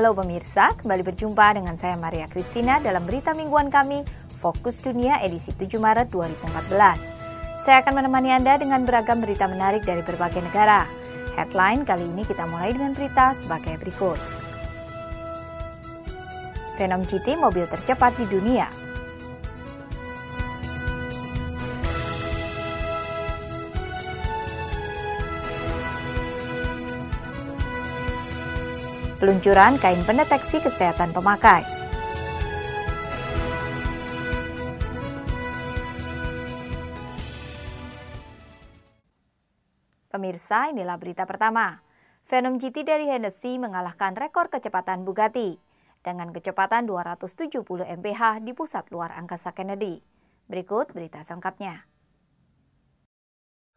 Halo pemirsa, kembali berjumpa dengan saya Maria Kristina dalam berita mingguan kami Fokus Dunia edisi 7 Maret 2014. Saya akan menemani Anda dengan beragam berita menarik dari berbagai negara. Headline kali ini kita mulai dengan berita sebagai berikut. Venom GT mobil tercepat di dunia. peluncuran kain pendeteksi kesehatan pemakai. Pemirsa, inilah berita pertama. Venom GT dari Hennessy mengalahkan rekor kecepatan Bugatti dengan kecepatan 270 mph di pusat luar angkasa Kennedy. Berikut berita selengkapnya.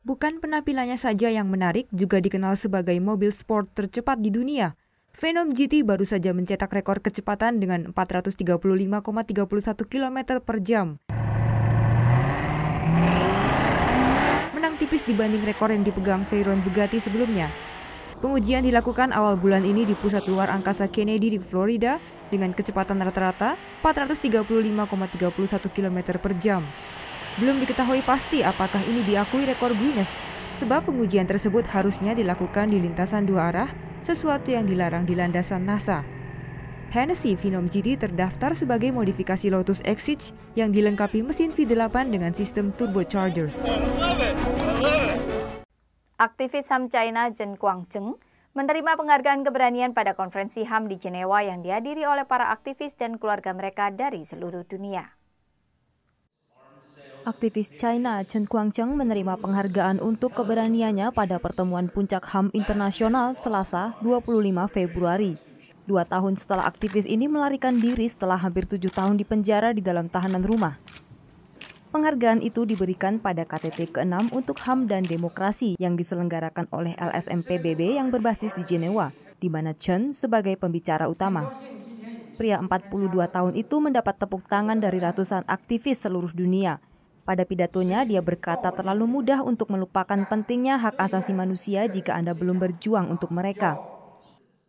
Bukan penampilannya saja yang menarik, juga dikenal sebagai mobil sport tercepat di dunia. Venom GT baru saja mencetak rekor kecepatan dengan 435,31 km per jam. Menang tipis dibanding rekor yang dipegang Veyron Bugatti sebelumnya. Pengujian dilakukan awal bulan ini di pusat luar angkasa Kennedy di Florida dengan kecepatan rata-rata 435,31 km per jam. Belum diketahui pasti apakah ini diakui rekor Guinness, sebab pengujian tersebut harusnya dilakukan di lintasan dua arah sesuatu yang dilarang di landasan NASA. Hennessy Phenom GT terdaftar sebagai modifikasi Lotus Exige yang dilengkapi mesin V8 dengan sistem turbochargers. Aktivis HAM China Chen Guangcheng menerima penghargaan keberanian pada konferensi HAM di Jenewa yang dihadiri oleh para aktivis dan keluarga mereka dari seluruh dunia. Aktivis China Chen Guangcheng menerima penghargaan untuk keberaniannya pada pertemuan puncak HAM internasional Selasa 25 Februari. Dua tahun setelah aktivis ini melarikan diri setelah hampir tujuh tahun di penjara di dalam tahanan rumah. Penghargaan itu diberikan pada KTT ke-6 untuk HAM dan demokrasi yang diselenggarakan oleh LSM PBB yang berbasis di Jenewa, di mana Chen sebagai pembicara utama. Pria 42 tahun itu mendapat tepuk tangan dari ratusan aktivis seluruh dunia, pada pidatonya, dia berkata terlalu mudah untuk melupakan pentingnya hak asasi manusia jika Anda belum berjuang untuk mereka.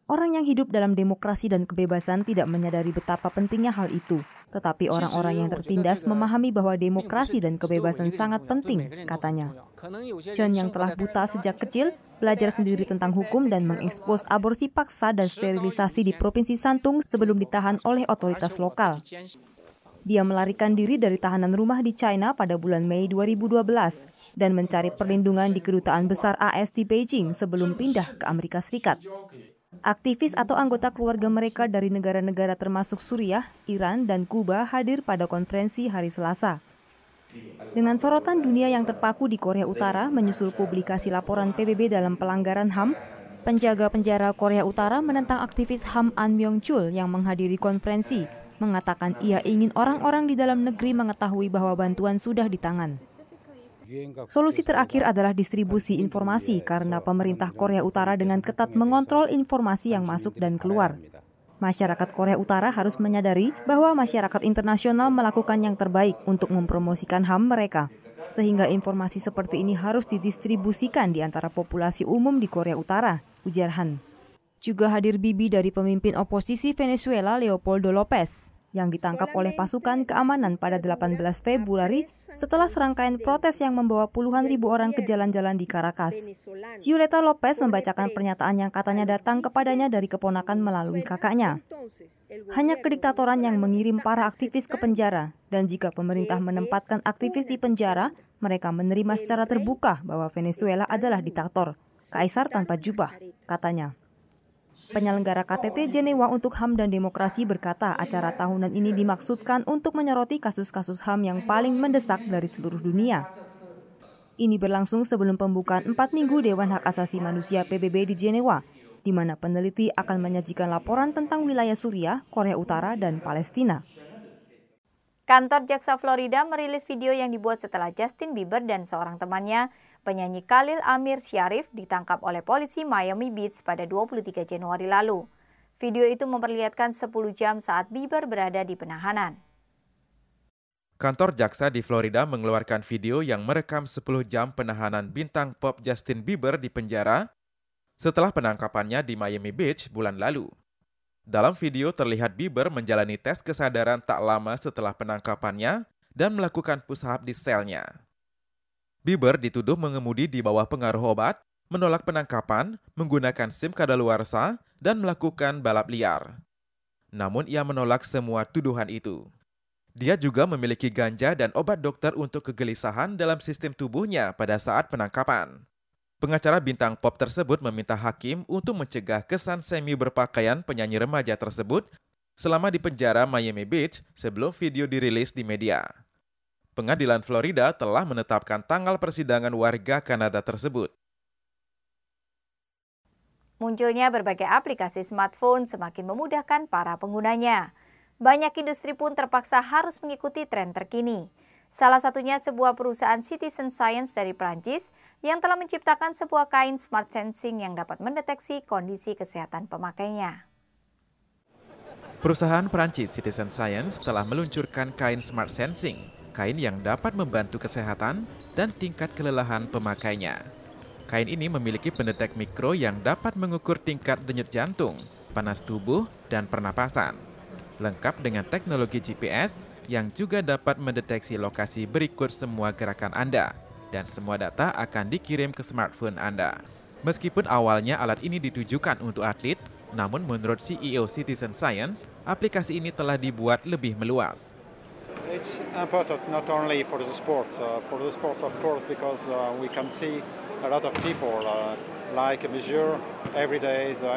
Orang yang hidup dalam demokrasi dan kebebasan tidak menyadari betapa pentingnya hal itu. Tetapi orang-orang yang tertindas memahami bahwa demokrasi dan kebebasan sangat penting, katanya. Chen yang telah buta sejak kecil belajar sendiri tentang hukum dan mengekspos aborsi paksa dan sterilisasi di Provinsi Santung sebelum ditahan oleh otoritas lokal. Dia melarikan diri dari tahanan rumah di China pada bulan Mei 2012 dan mencari perlindungan di kedutaan besar AS di Beijing sebelum pindah ke Amerika Serikat. Aktivis atau anggota keluarga mereka dari negara-negara termasuk Suriah, Iran, dan Kuba hadir pada konferensi hari Selasa. Dengan sorotan dunia yang terpaku di Korea Utara menyusul publikasi laporan PBB dalam pelanggaran HAM, penjaga penjara Korea Utara menentang aktivis HAM An Myung chul yang menghadiri konferensi mengatakan ia ingin orang-orang di dalam negeri mengetahui bahwa bantuan sudah di tangan. Solusi terakhir adalah distribusi informasi karena pemerintah Korea Utara dengan ketat mengontrol informasi yang masuk dan keluar. Masyarakat Korea Utara harus menyadari bahwa masyarakat internasional melakukan yang terbaik untuk mempromosikan HAM mereka, sehingga informasi seperti ini harus didistribusikan di antara populasi umum di Korea Utara, ujar Han juga hadir bibi dari pemimpin oposisi Venezuela Leopoldo Lopez yang ditangkap oleh pasukan keamanan pada 18 Februari setelah serangkaian protes yang membawa puluhan ribu orang ke jalan-jalan di Caracas. Giuleta Lopez membacakan pernyataan yang katanya datang kepadanya dari keponakan melalui kakaknya. Hanya kediktatoran yang mengirim para aktivis ke penjara, dan jika pemerintah menempatkan aktivis di penjara, mereka menerima secara terbuka bahwa Venezuela adalah diktator, kaisar tanpa jubah, katanya. Penyelenggara KTT Jenewa untuk HAM dan Demokrasi berkata acara tahunan ini dimaksudkan untuk menyoroti kasus-kasus HAM yang paling mendesak dari seluruh dunia. Ini berlangsung sebelum pembukaan 4 minggu Dewan Hak Asasi Manusia PBB di Jenewa, di mana peneliti akan menyajikan laporan tentang wilayah Suriah, Korea Utara, dan Palestina. Kantor Jaksa Florida merilis video yang dibuat setelah Justin Bieber dan seorang temannya penyanyi Khalil Amir Syarif ditangkap oleh polisi Miami Beach pada 23 Januari lalu. Video itu memperlihatkan 10 jam saat Bieber berada di penahanan. Kantor jaksa di Florida mengeluarkan video yang merekam 10 jam penahanan bintang pop Justin Bieber di penjara setelah penangkapannya di Miami Beach bulan lalu. Dalam video terlihat Bieber menjalani tes kesadaran tak lama setelah penangkapannya dan melakukan push-up di selnya. Bieber dituduh mengemudi di bawah pengaruh obat, menolak penangkapan, menggunakan SIM kadaluarsa, dan melakukan balap liar. Namun ia menolak semua tuduhan itu. Dia juga memiliki ganja dan obat dokter untuk kegelisahan dalam sistem tubuhnya pada saat penangkapan. Pengacara bintang pop tersebut meminta hakim untuk mencegah kesan semi berpakaian penyanyi remaja tersebut selama di penjara Miami Beach sebelum video dirilis di media. Pengadilan Florida telah menetapkan tanggal persidangan warga Kanada tersebut. Munculnya berbagai aplikasi smartphone semakin memudahkan para penggunanya. Banyak industri pun terpaksa harus mengikuti tren terkini. Salah satunya sebuah perusahaan Citizen Science dari Prancis yang telah menciptakan sebuah kain smart sensing yang dapat mendeteksi kondisi kesehatan pemakainya. Perusahaan Prancis Citizen Science telah meluncurkan kain smart sensing kain yang dapat membantu kesehatan dan tingkat kelelahan pemakainya. Kain ini memiliki pendetek mikro yang dapat mengukur tingkat denyut jantung, panas tubuh, dan pernapasan. Lengkap dengan teknologi GPS yang juga dapat mendeteksi lokasi berikut semua gerakan Anda, dan semua data akan dikirim ke smartphone Anda. Meskipun awalnya alat ini ditujukan untuk atlet, namun menurut CEO Citizen Science, aplikasi ini telah dibuat lebih meluas. It's important not only for the sports, uh, for the sports of course, because uh, we can see a lot of people uh,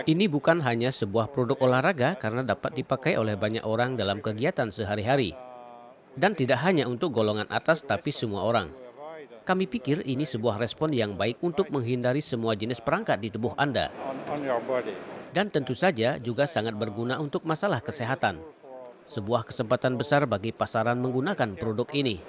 Ini bukan hanya sebuah produk olahraga karena dapat dipakai oleh banyak orang dalam kegiatan sehari-hari. Dan tidak hanya untuk golongan atas tapi semua orang. Kami pikir ini sebuah respon yang baik untuk menghindari semua jenis perangkat di tubuh Anda. Dan tentu saja juga sangat berguna untuk masalah kesehatan sebuah kesempatan besar bagi pasaran menggunakan produk ini.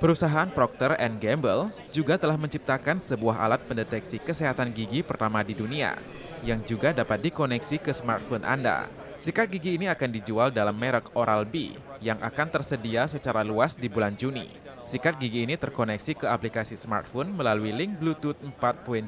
Perusahaan Procter Gamble juga telah menciptakan sebuah alat pendeteksi kesehatan gigi pertama di dunia yang juga dapat dikoneksi ke smartphone Anda. Sikat gigi ini akan dijual dalam merek Oral-B yang akan tersedia secara luas di bulan Juni. Sikat gigi ini terkoneksi ke aplikasi smartphone melalui link Bluetooth 4.0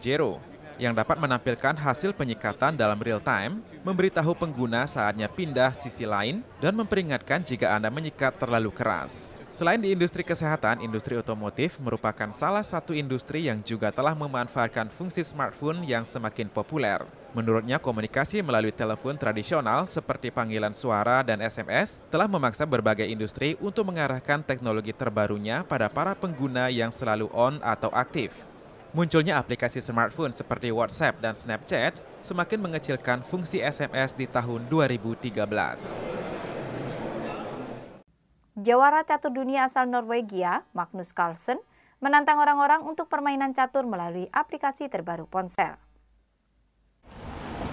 yang dapat menampilkan hasil penyikatan dalam real time, memberitahu pengguna saatnya pindah sisi lain, dan memperingatkan jika Anda menyikat terlalu keras. Selain di industri kesehatan, industri otomotif merupakan salah satu industri yang juga telah memanfaatkan fungsi smartphone yang semakin populer. Menurutnya, komunikasi melalui telepon tradisional seperti panggilan suara dan SMS telah memaksa berbagai industri untuk mengarahkan teknologi terbarunya pada para pengguna yang selalu on atau aktif. Munculnya aplikasi smartphone seperti WhatsApp dan Snapchat semakin mengecilkan fungsi SMS di tahun 2013. Jawara catur dunia asal Norwegia, Magnus Carlsen, menantang orang-orang untuk permainan catur melalui aplikasi terbaru ponsel.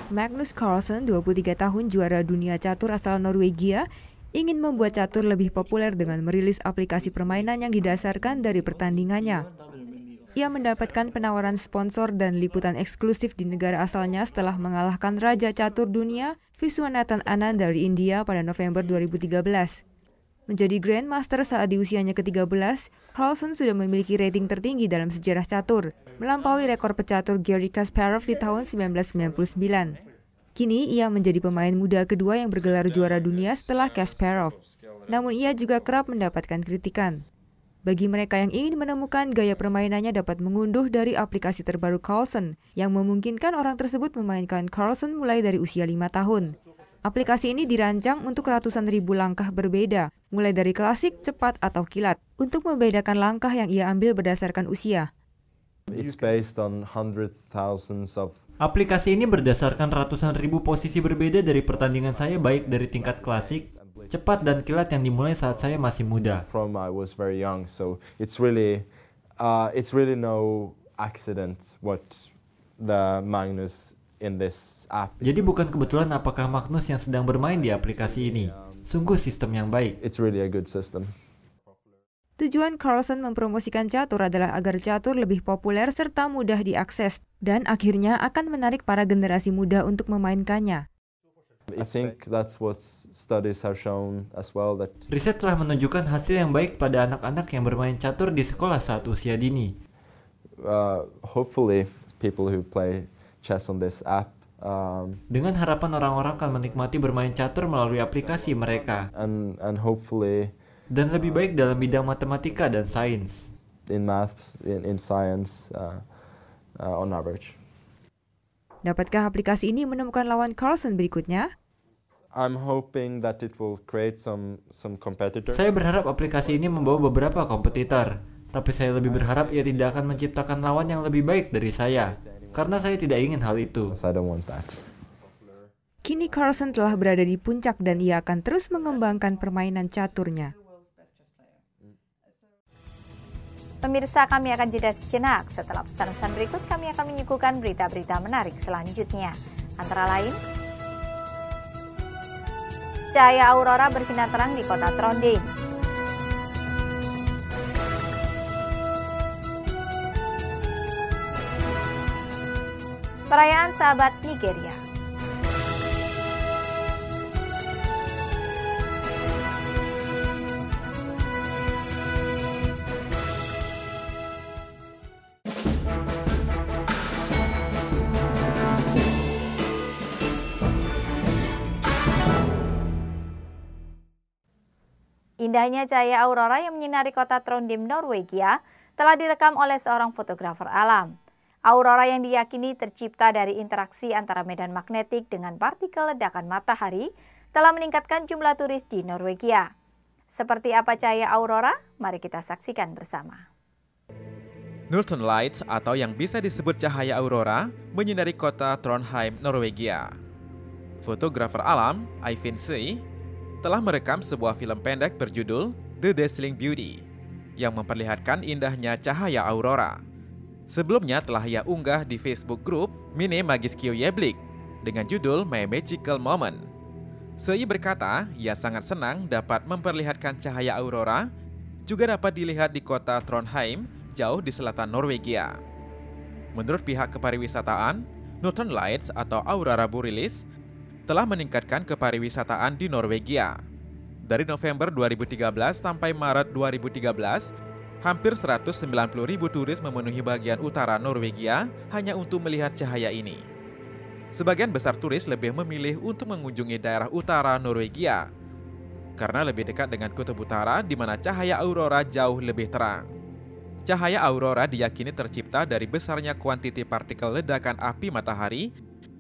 Magnus Carlsen, 23 tahun juara dunia catur asal Norwegia, ingin membuat catur lebih populer dengan merilis aplikasi permainan yang didasarkan dari pertandingannya. Ia mendapatkan penawaran sponsor dan liputan eksklusif di negara asalnya setelah mengalahkan Raja Catur Dunia Viswanathan Anand dari India pada November 2013. Menjadi Grandmaster saat di usianya ke-13, Carlsen sudah memiliki rating tertinggi dalam sejarah catur, melampaui rekor pecatur Gary Kasparov di tahun 1999. Kini ia menjadi pemain muda kedua yang bergelar juara dunia setelah Kasparov. Namun ia juga kerap mendapatkan kritikan. Bagi mereka yang ingin menemukan gaya permainannya dapat mengunduh dari aplikasi terbaru Carlson yang memungkinkan orang tersebut memainkan Carlson mulai dari usia 5 tahun. Aplikasi ini dirancang untuk ratusan ribu langkah berbeda, mulai dari klasik, cepat, atau kilat, untuk membedakan langkah yang ia ambil berdasarkan usia. It's based on hundred thousands of Aplikasi ini berdasarkan ratusan ribu posisi berbeda dari pertandingan saya baik dari tingkat klasik, cepat dan kilat yang dimulai saat saya masih muda. From I was very young, so it's really uh, it's really no accident what the Magnus in this app. Jadi bukan kebetulan apakah Magnus yang sedang bermain di aplikasi ini. Um, Sungguh sistem yang baik. It's really a good system. Tujuan Carlson mempromosikan catur adalah agar catur lebih populer serta mudah diakses, dan akhirnya akan menarik para generasi muda untuk memainkannya. I think that's what studies have shown as well that Riset telah menunjukkan hasil yang baik pada anak-anak yang bermain catur di sekolah saat usia dini. Uh, hopefully people who play chess on this app um, dengan harapan orang-orang akan menikmati bermain catur melalui aplikasi mereka. And and hopefully dan lebih baik dalam bidang matematika dan sains. In math, in, in science, uh, uh, on average. Dapatkah aplikasi ini menemukan lawan Carlson berikutnya? I'm hoping that it will create some some competitors. Saya berharap aplikasi ini membawa beberapa kompetitor, tapi saya lebih berharap ia tidak akan menciptakan lawan yang lebih baik dari saya, karena saya tidak ingin hal itu. Kini Carlson telah berada di puncak dan ia akan terus mengembangkan permainan caturnya. Pemirsa kami akan jeda sejenak. Setelah pesan-pesan berikut kami akan menyuguhkan berita-berita menarik selanjutnya. Antara lain, cahaya aurora bersinar terang di kota Trondheim. Perayaan sahabat Nigeria. Indahnya cahaya aurora yang menyinari kota Trondheim, Norwegia, telah direkam oleh seorang fotografer alam. Aurora yang diyakini tercipta dari interaksi antara medan magnetik dengan partikel ledakan matahari telah meningkatkan jumlah turis di Norwegia. Seperti apa cahaya aurora? Mari kita saksikan bersama. Northern Lights atau yang bisa disebut cahaya aurora menyinari kota Trondheim, Norwegia. Fotografer alam, Ivin Sey, telah merekam sebuah film pendek berjudul The Dazzling Beauty yang memperlihatkan indahnya cahaya aurora. Sebelumnya telah ia unggah di Facebook grup Mini Magis Yeblik dengan judul My Magical Moment. Sei berkata, ia sangat senang dapat memperlihatkan cahaya aurora juga dapat dilihat di kota Trondheim jauh di selatan Norwegia. Menurut pihak kepariwisataan, Northern Lights atau aurora borealis telah meningkatkan kepariwisataan di Norwegia. Dari November 2013 sampai Maret 2013, hampir 190 ribu turis memenuhi bagian utara Norwegia hanya untuk melihat cahaya ini. Sebagian besar turis lebih memilih untuk mengunjungi daerah utara Norwegia karena lebih dekat dengan kutub utara di mana cahaya aurora jauh lebih terang. Cahaya aurora diyakini tercipta dari besarnya kuantiti partikel ledakan api matahari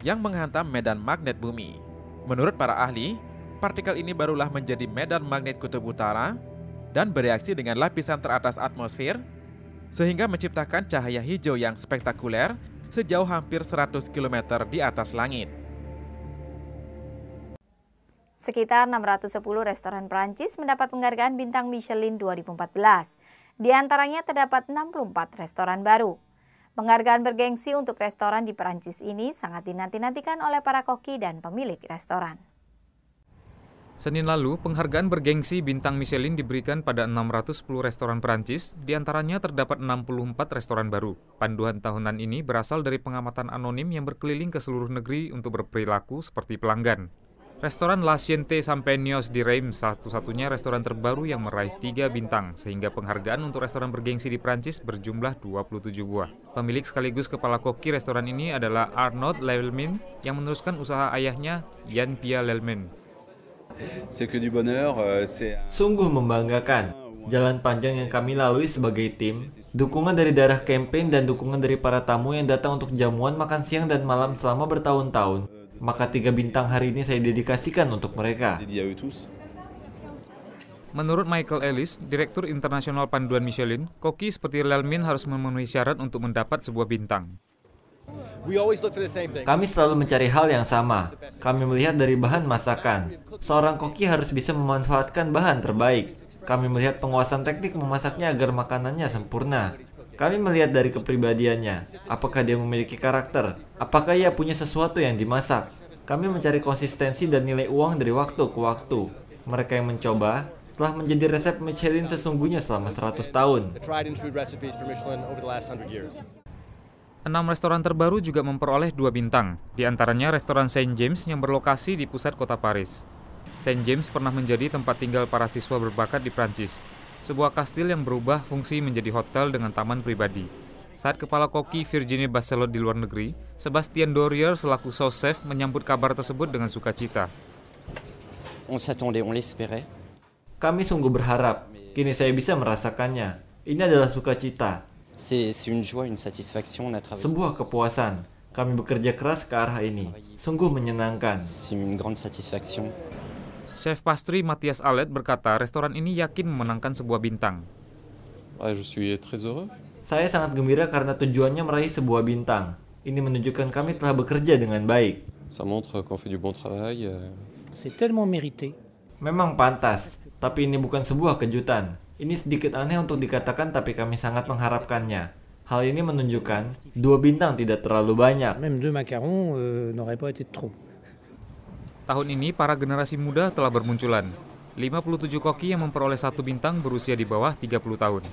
yang menghantam medan magnet bumi. Menurut para ahli, partikel ini barulah menjadi medan magnet kutub utara dan bereaksi dengan lapisan teratas atmosfer sehingga menciptakan cahaya hijau yang spektakuler sejauh hampir 100 km di atas langit. Sekitar 610 restoran Prancis mendapat penghargaan bintang Michelin 2014. Di antaranya terdapat 64 restoran baru. Penghargaan bergengsi untuk restoran di Perancis ini sangat dinanti-nantikan oleh para koki dan pemilik restoran. Senin lalu, penghargaan bergengsi bintang Michelin diberikan pada 610 restoran Perancis, di antaranya terdapat 64 restoran baru. Panduan tahunan ini berasal dari pengamatan anonim yang berkeliling ke seluruh negeri untuk berperilaku seperti pelanggan. Restoran La Siente Sampenios di Reims satu-satunya restoran terbaru yang meraih tiga bintang, sehingga penghargaan untuk restoran bergengsi di Prancis berjumlah 27 buah. Pemilik sekaligus kepala koki restoran ini adalah Arnaud Lelmin yang meneruskan usaha ayahnya, Jan Pia Lelmin. Euh, Sungguh membanggakan, jalan panjang yang kami lalui sebagai tim, dukungan dari darah campaign dan dukungan dari para tamu yang datang untuk jamuan makan siang dan malam selama bertahun-tahun. Maka tiga bintang hari ini saya dedikasikan untuk mereka. Menurut Michael Ellis, Direktur Internasional Panduan Michelin, koki seperti Lelmin harus memenuhi syarat untuk mendapat sebuah bintang. Kami selalu mencari hal yang sama. Kami melihat dari bahan masakan. Seorang koki harus bisa memanfaatkan bahan terbaik. Kami melihat penguasaan teknik memasaknya agar makanannya sempurna. Kami melihat dari kepribadiannya, apakah dia memiliki karakter, apakah ia punya sesuatu yang dimasak. Kami mencari konsistensi dan nilai uang dari waktu ke waktu. Mereka yang mencoba telah menjadi resep Michelin sesungguhnya selama 100 tahun. Enam restoran terbaru juga memperoleh dua bintang, di antaranya restoran Saint James yang berlokasi di pusat kota Paris. Saint James pernah menjadi tempat tinggal para siswa berbakat di Prancis, sebuah kastil yang berubah fungsi menjadi hotel dengan taman pribadi. Saat kepala koki Virginie Bacelot di luar negeri, Sebastian Dorier selaku sous chef menyambut kabar tersebut dengan sukacita. Kami sungguh berharap, kini saya bisa merasakannya. Ini adalah sukacita. Sebuah kepuasan. Kami bekerja keras ke arah ini. Sungguh menyenangkan. Chef pastri Matias Alet berkata restoran ini yakin memenangkan sebuah bintang. Ah, Saya sangat gembira karena tujuannya meraih sebuah bintang. Ini menunjukkan kami telah bekerja dengan baik. Euh. Memang pantas, tapi ini bukan sebuah kejutan. Ini sedikit aneh untuk dikatakan tapi kami sangat mengharapkannya. Hal ini menunjukkan dua bintang tidak terlalu banyak. Euh, Tahun ini para generasi muda telah bermunculan. 57 koki yang memperoleh satu bintang berusia di bawah 30 tahun.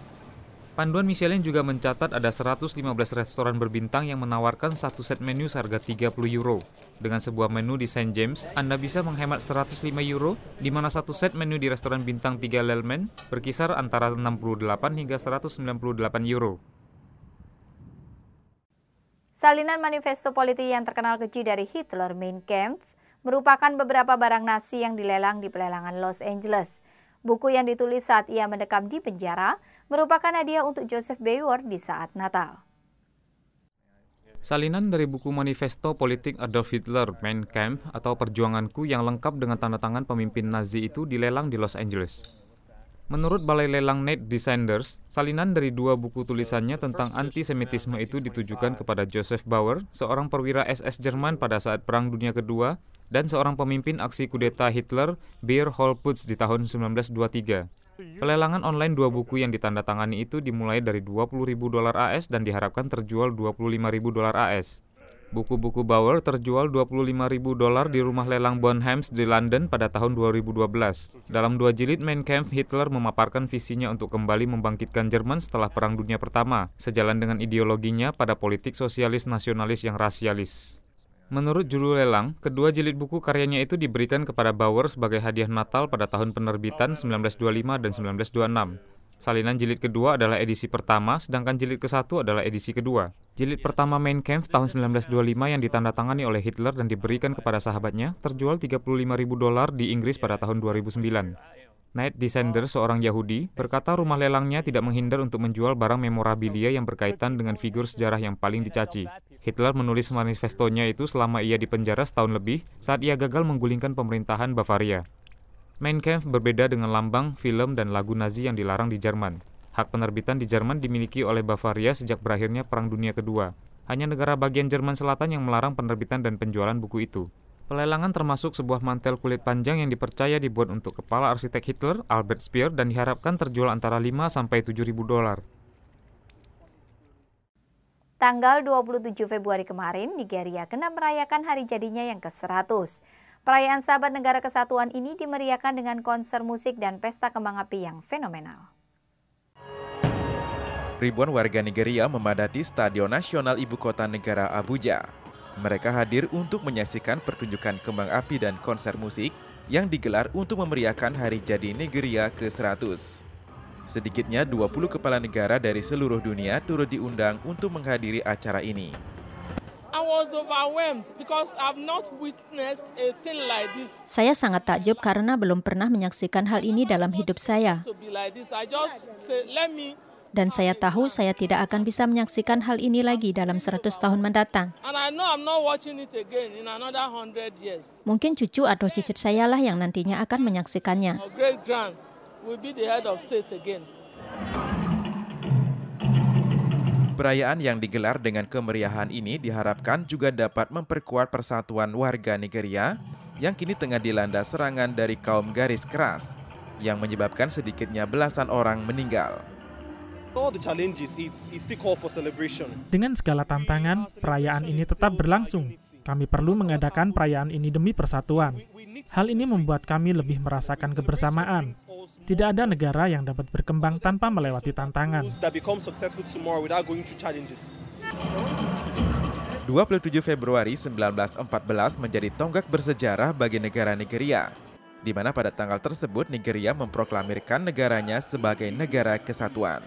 Panduan Michelin juga mencatat ada 115 restoran berbintang yang menawarkan satu set menu seharga 30 euro. Dengan sebuah menu di St. James, Anda bisa menghemat 105 euro, di mana satu set menu di restoran bintang 3 Lelman berkisar antara 68 hingga 198 euro. Salinan manifesto politik yang terkenal keji dari Hitler Mein Kampf merupakan beberapa barang nasi yang dilelang di pelelangan Los Angeles. Buku yang ditulis saat ia mendekam di penjara merupakan hadiah untuk Joseph Bayward di saat Natal. Salinan dari buku Manifesto Politik Adolf Hitler, Mein Kampf atau Perjuanganku yang lengkap dengan tanda tangan pemimpin Nazi itu dilelang di Los Angeles. Menurut Balai Lelang Nate Desanders, salinan dari dua buku tulisannya tentang antisemitisme itu ditujukan kepada Joseph Bauer, seorang perwira SS Jerman pada saat Perang Dunia Kedua, dan seorang pemimpin aksi kudeta Hitler, Beer Hall Putz, di tahun 1923. Pelelangan online dua buku yang ditandatangani itu dimulai dari 20.000 dolar AS dan diharapkan terjual 25.000 dolar AS. Buku-buku Bauer terjual ribu dolar di rumah lelang Bonhams di London pada tahun 2012. Dalam dua jilid Mein Kampf, Hitler memaparkan visinya untuk kembali membangkitkan Jerman setelah Perang Dunia Pertama, sejalan dengan ideologinya pada politik sosialis nasionalis yang rasialis. Menurut juru lelang, kedua jilid buku karyanya itu diberikan kepada Bauer sebagai hadiah Natal pada tahun penerbitan 1925 dan 1926. Salinan jilid kedua adalah edisi pertama, sedangkan jilid ke-1 adalah edisi kedua. Jilid pertama Mein Kampf tahun 1925 yang ditandatangani oleh Hitler dan diberikan kepada sahabatnya terjual 35.000 dolar di Inggris pada tahun 2009. Knight Descender, seorang Yahudi, berkata rumah lelangnya tidak menghindar untuk menjual barang memorabilia yang berkaitan dengan figur sejarah yang paling dicaci. Hitler menulis manifestonya itu selama ia dipenjara setahun lebih saat ia gagal menggulingkan pemerintahan Bavaria. Mein Kampf berbeda dengan lambang, film, dan lagu Nazi yang dilarang di Jerman. Hak penerbitan di Jerman dimiliki oleh Bavaria sejak berakhirnya Perang Dunia Kedua. Hanya negara bagian Jerman Selatan yang melarang penerbitan dan penjualan buku itu. Pelelangan termasuk sebuah mantel kulit panjang yang dipercaya dibuat untuk kepala arsitek Hitler, Albert Speer, dan diharapkan terjual antara 5 sampai 7 ribu dolar. Tanggal 27 Februari kemarin, Nigeria kena merayakan hari jadinya yang ke-100. Perayaan Sahabat Negara Kesatuan ini dimeriahkan dengan konser musik dan pesta kembang api yang fenomenal. Ribuan warga Nigeria memadati Stadion Nasional Ibu Kota Negara Abuja. Mereka hadir untuk menyaksikan pertunjukan kembang api dan konser musik yang digelar untuk memeriahkan Hari Jadi Nigeria ke-100. Sedikitnya 20 kepala negara dari seluruh dunia turut diundang untuk menghadiri acara ini. Saya sangat takjub karena belum pernah menyaksikan hal ini dalam hidup saya. Dan saya tahu saya tidak akan bisa menyaksikan hal ini lagi dalam 100 tahun mendatang. Mungkin cucu atau cicit saya lah yang nantinya akan menyaksikannya. Perayaan yang digelar dengan kemeriahan ini diharapkan juga dapat memperkuat persatuan warga Nigeria yang kini tengah dilanda serangan dari kaum garis keras yang menyebabkan sedikitnya belasan orang meninggal. Dengan segala tantangan, perayaan ini tetap berlangsung. Kami perlu mengadakan perayaan ini demi persatuan. Hal ini membuat kami lebih merasakan kebersamaan. Tidak ada negara yang dapat berkembang tanpa melewati tantangan. 27 Februari 1914 menjadi tonggak bersejarah bagi negara Nigeria di mana pada tanggal tersebut Nigeria memproklamirkan negaranya sebagai negara kesatuan.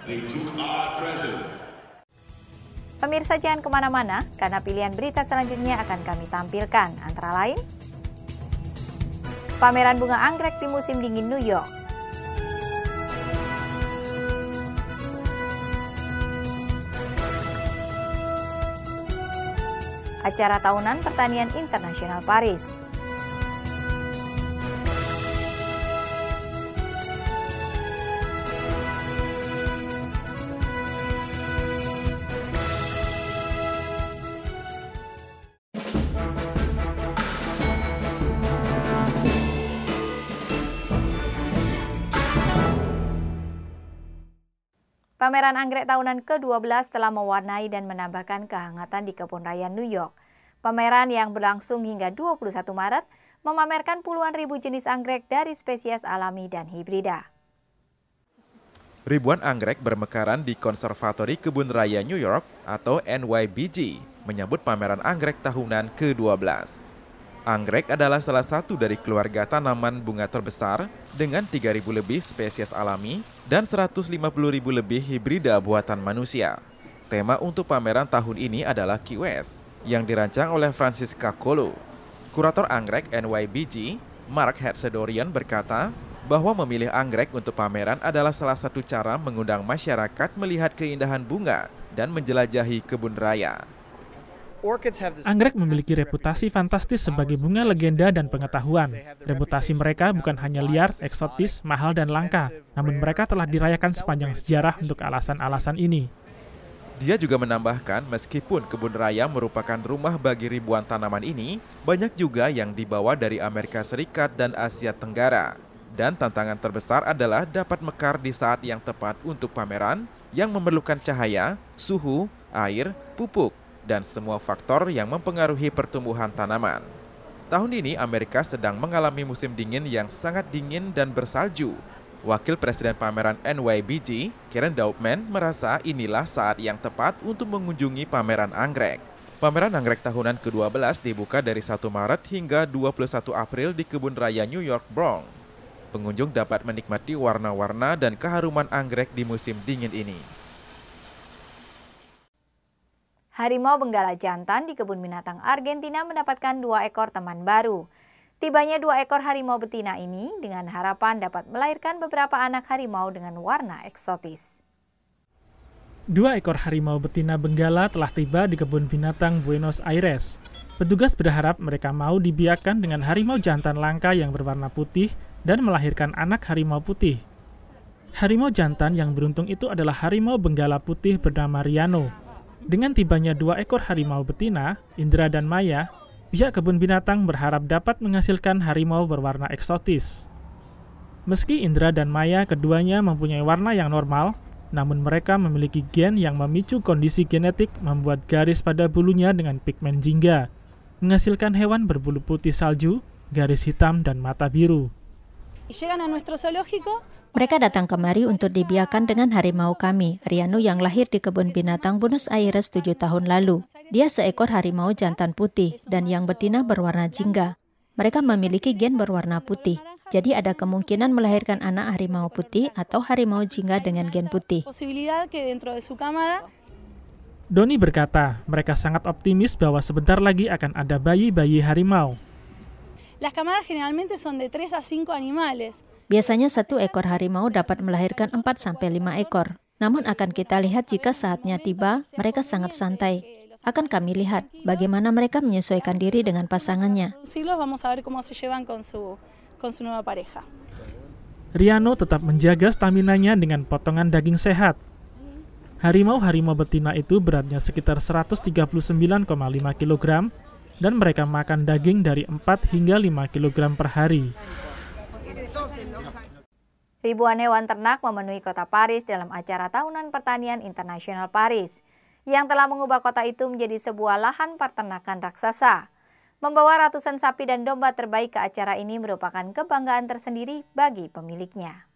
Pemirsa jangan kemana-mana, karena pilihan berita selanjutnya akan kami tampilkan, antara lain Pameran bunga anggrek di musim dingin New York Acara tahunan pertanian internasional Paris Pameran anggrek tahunan ke-12 telah mewarnai dan menambahkan kehangatan di kebun raya New York. Pameran yang berlangsung hingga 21 Maret memamerkan puluhan ribu jenis anggrek dari spesies alami dan hibrida. Ribuan anggrek bermekaran di Konservatori Kebun Raya New York atau NYBG menyambut pameran anggrek tahunan ke-12. Anggrek adalah salah satu dari keluarga tanaman bunga terbesar dengan 3.000 lebih spesies alami dan 150.000 lebih hibrida buatan manusia. Tema untuk pameran tahun ini adalah QS yang dirancang oleh Francisca Kolo. Kurator anggrek NYBG, Mark Hersedorian berkata bahwa memilih anggrek untuk pameran adalah salah satu cara mengundang masyarakat melihat keindahan bunga dan menjelajahi kebun raya. Anggrek memiliki reputasi fantastis sebagai bunga legenda dan pengetahuan. Reputasi mereka bukan hanya liar, eksotis, mahal, dan langka, namun mereka telah dirayakan sepanjang sejarah untuk alasan-alasan ini. Dia juga menambahkan, meskipun kebun raya merupakan rumah bagi ribuan tanaman ini, banyak juga yang dibawa dari Amerika Serikat dan Asia Tenggara. Dan tantangan terbesar adalah dapat mekar di saat yang tepat untuk pameran yang memerlukan cahaya, suhu, air, pupuk, dan semua faktor yang mempengaruhi pertumbuhan tanaman. Tahun ini Amerika sedang mengalami musim dingin yang sangat dingin dan bersalju. Wakil Presiden pameran NYBG, Karen Daubman, merasa inilah saat yang tepat untuk mengunjungi pameran anggrek. Pameran anggrek tahunan ke-12 dibuka dari 1 Maret hingga 21 April di Kebun Raya New York, Bronx. Pengunjung dapat menikmati warna-warna dan keharuman anggrek di musim dingin ini harimau benggala jantan di kebun binatang Argentina mendapatkan dua ekor teman baru. Tibanya dua ekor harimau betina ini dengan harapan dapat melahirkan beberapa anak harimau dengan warna eksotis. Dua ekor harimau betina benggala telah tiba di kebun binatang Buenos Aires. Petugas berharap mereka mau dibiarkan dengan harimau jantan langka yang berwarna putih dan melahirkan anak harimau putih. Harimau jantan yang beruntung itu adalah harimau benggala putih bernama Riano. Dengan tibanya dua ekor harimau betina, Indra dan Maya, pihak kebun binatang berharap dapat menghasilkan harimau berwarna eksotis. Meski Indra dan Maya keduanya mempunyai warna yang normal, namun mereka memiliki gen yang memicu kondisi genetik membuat garis pada bulunya dengan pigmen jingga, menghasilkan hewan berbulu putih salju, garis hitam, dan mata biru. Mereka datang kemari untuk dibiarkan dengan harimau kami, Rianu yang lahir di kebun binatang Buenos Aires tujuh tahun lalu. Dia seekor harimau jantan putih dan yang betina berwarna jingga. Mereka memiliki gen berwarna putih, jadi ada kemungkinan melahirkan anak harimau putih atau harimau jingga dengan gen putih. Doni berkata, mereka sangat optimis bahwa sebentar lagi akan ada bayi-bayi harimau. Las camadas generalmente son de 3 a 5 animales. Biasanya satu ekor harimau dapat melahirkan 4-5 ekor. Namun akan kita lihat jika saatnya tiba, mereka sangat santai. Akan kami lihat bagaimana mereka menyesuaikan diri dengan pasangannya. Riano tetap menjaga staminanya dengan potongan daging sehat. Harimau-harimau betina itu beratnya sekitar 139,5 kg dan mereka makan daging dari 4 hingga 5 kg per hari. Ribuan hewan ternak memenuhi kota Paris dalam acara tahunan pertanian internasional Paris, yang telah mengubah kota itu menjadi sebuah lahan peternakan raksasa. Membawa ratusan sapi dan domba terbaik ke acara ini merupakan kebanggaan tersendiri bagi pemiliknya.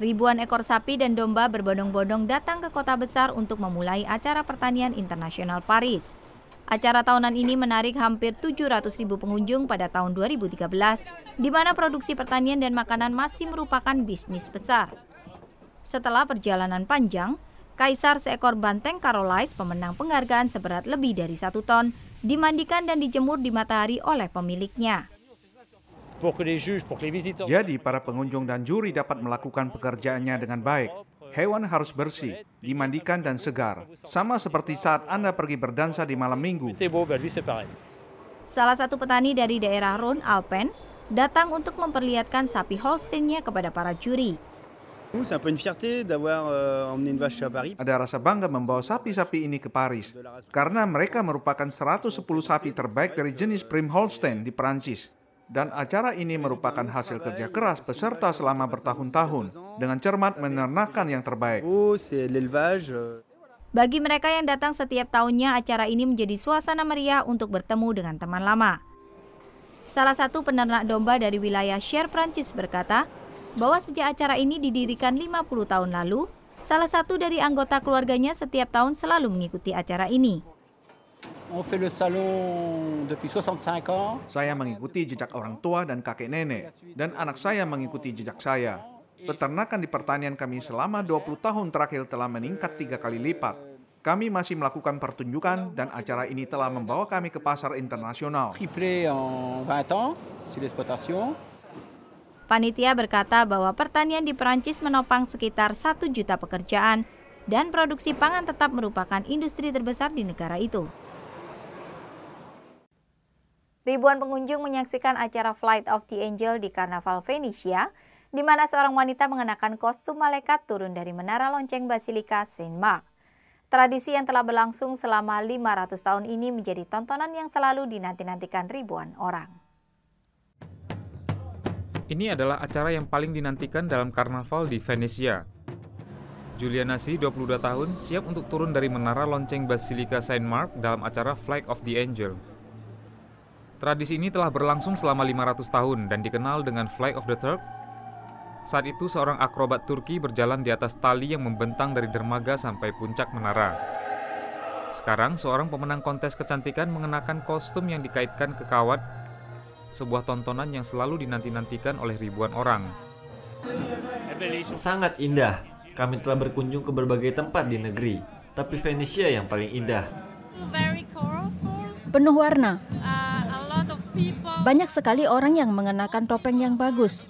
Ribuan ekor sapi dan domba berbondong-bondong datang ke kota besar untuk memulai acara pertanian internasional Paris. Acara tahunan ini menarik hampir 700 ribu pengunjung pada tahun 2013, di mana produksi pertanian dan makanan masih merupakan bisnis besar. Setelah perjalanan panjang, Kaisar seekor banteng Karolais pemenang penghargaan seberat lebih dari satu ton, dimandikan dan dijemur di matahari oleh pemiliknya. Jadi para pengunjung dan juri dapat melakukan pekerjaannya dengan baik, hewan harus bersih, dimandikan dan segar, sama seperti saat Anda pergi berdansa di malam minggu. Salah satu petani dari daerah rhone Alpen datang untuk memperlihatkan sapi Holsteinnya kepada para juri. Euh, Ada rasa bangga membawa sapi-sapi ini ke Paris, karena mereka merupakan 110 sapi terbaik dari jenis Prim Holstein di Prancis dan acara ini merupakan hasil kerja keras peserta selama bertahun-tahun dengan cermat menernakan yang terbaik. Bagi mereka yang datang setiap tahunnya, acara ini menjadi suasana meriah untuk bertemu dengan teman lama. Salah satu peternak domba dari wilayah Cher Prancis berkata bahwa sejak acara ini didirikan 50 tahun lalu, salah satu dari anggota keluarganya setiap tahun selalu mengikuti acara ini. Saya mengikuti jejak orang tua dan kakek nenek, dan anak saya mengikuti jejak saya. Peternakan di pertanian kami selama 20 tahun terakhir telah meningkat tiga kali lipat. Kami masih melakukan pertunjukan dan acara ini telah membawa kami ke pasar internasional. Panitia berkata bahwa pertanian di Perancis menopang sekitar satu juta pekerjaan dan produksi pangan tetap merupakan industri terbesar di negara itu. Ribuan pengunjung menyaksikan acara Flight of the Angel di Karnaval Venesia, di mana seorang wanita mengenakan kostum malaikat turun dari menara lonceng Basilika Saint Mark. Tradisi yang telah berlangsung selama 500 tahun ini menjadi tontonan yang selalu dinanti-nantikan ribuan orang. Ini adalah acara yang paling dinantikan dalam karnaval di Venesia. Julia Julianasi, 22 tahun, siap untuk turun dari menara lonceng Basilika Saint Mark dalam acara Flight of the Angel. Tradisi ini telah berlangsung selama 500 tahun dan dikenal dengan Flight of the Turk. Saat itu seorang akrobat Turki berjalan di atas tali yang membentang dari dermaga sampai puncak menara. Sekarang seorang pemenang kontes kecantikan mengenakan kostum yang dikaitkan ke kawat, sebuah tontonan yang selalu dinanti-nantikan oleh ribuan orang. Sangat indah. Kami telah berkunjung ke berbagai tempat di negeri, tapi Venesia yang paling indah. Penuh warna. Uh, banyak sekali orang yang mengenakan topeng yang bagus.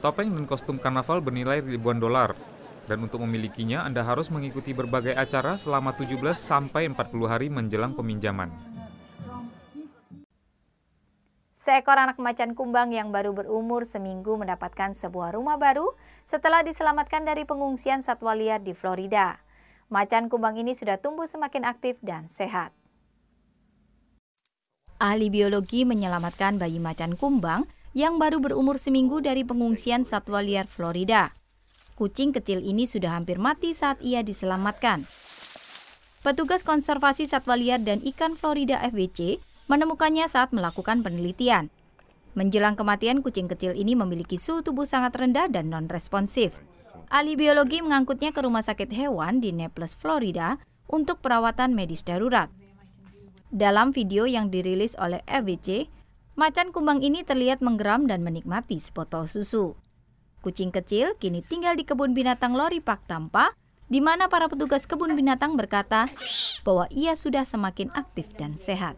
Topeng dan kostum karnaval bernilai ribuan dolar. Dan untuk memilikinya, Anda harus mengikuti berbagai acara selama 17 sampai 40 hari menjelang peminjaman. Seekor anak macan kumbang yang baru berumur seminggu mendapatkan sebuah rumah baru setelah diselamatkan dari pengungsian satwa liar di Florida. Macan kumbang ini sudah tumbuh semakin aktif dan sehat. Ahli biologi menyelamatkan bayi macan kumbang yang baru berumur seminggu dari pengungsian satwa liar Florida. Kucing kecil ini sudah hampir mati saat ia diselamatkan. Petugas konservasi satwa liar dan ikan Florida FWC menemukannya saat melakukan penelitian. Menjelang kematian, kucing kecil ini memiliki suhu tubuh sangat rendah dan non-responsif. Ahli biologi mengangkutnya ke rumah sakit hewan di Naples, Florida untuk perawatan medis darurat. Dalam video yang dirilis oleh FWC, macan kumbang ini terlihat menggeram dan menikmati sebotol susu. Kucing kecil kini tinggal di kebun binatang Lori Park Tampa, di mana para petugas kebun binatang berkata bahwa ia sudah semakin aktif dan sehat.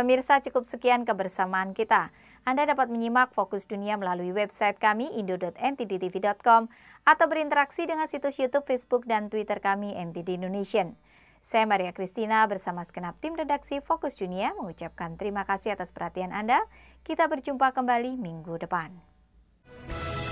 Pemirsa cukup sekian kebersamaan kita. Anda dapat menyimak fokus dunia melalui website kami indo.ntdtv.com atau berinteraksi dengan situs YouTube, Facebook, dan Twitter kami NTD Indonesian. Saya Maria Kristina bersama segenap tim redaksi Fokus Dunia mengucapkan terima kasih atas perhatian Anda. Kita berjumpa kembali minggu depan.